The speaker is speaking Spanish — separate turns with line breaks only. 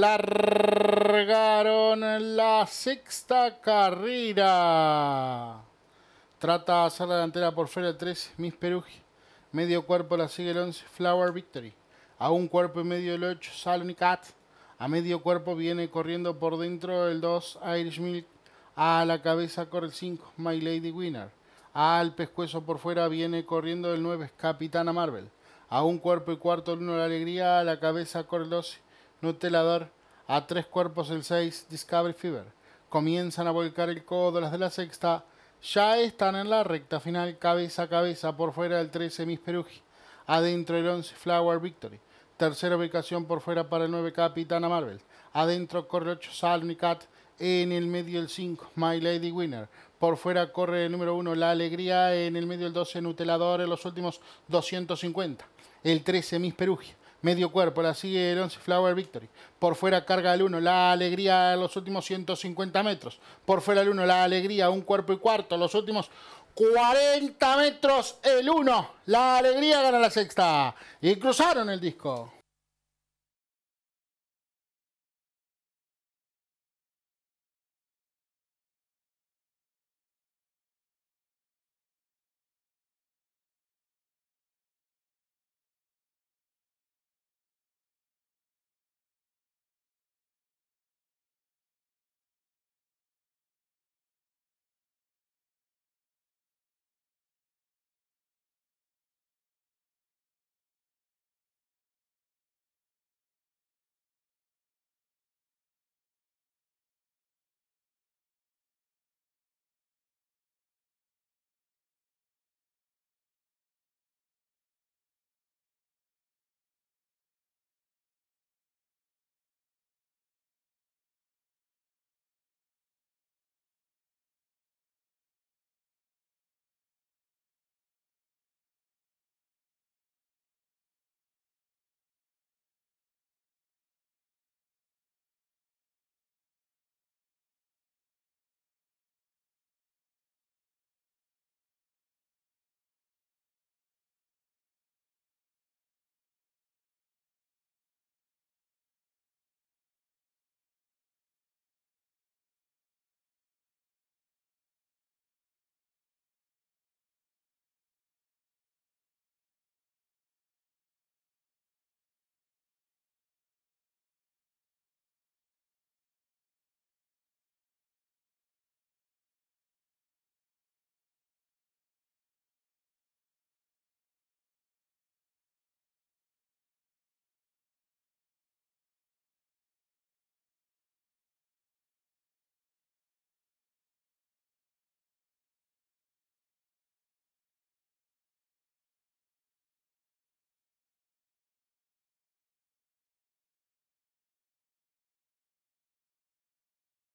largaron la sexta carrera. Trata de hacer la delantera por fuera el 3, Miss Perugia. Medio cuerpo la sigue el 11, Flower Victory. A un cuerpo y medio el 8, Cat A medio cuerpo viene corriendo por dentro el 2, Irish Milk. A la cabeza corre el 5, My Lady Winner. Al pescuezo por fuera viene corriendo el 9, Capitana Marvel. A un cuerpo y cuarto el uno la alegría, a la cabeza el doce Nutelador, a tres cuerpos el seis Discovery Fever. Comienzan a volcar el codo las de la sexta, ya están en la recta final, cabeza a cabeza, por fuera del 13, Miss Perugia. Adentro el once Flower Victory. Tercera ubicación por fuera para el 9, Capitana Marvel. Adentro corre 8, en el medio el 5, My Lady Winner. Por fuera corre el número 1, La Alegría, en el medio el 12, Nutelador, en los últimos 250. El 13, Miss Perugia. Medio cuerpo, la sigue el 11, Flower Victory. Por fuera carga el 1, La Alegría, en los últimos 150 metros. Por fuera el 1, La Alegría, un cuerpo y cuarto, los últimos 40 metros el 1. La Alegría gana la sexta. Y cruzaron el disco.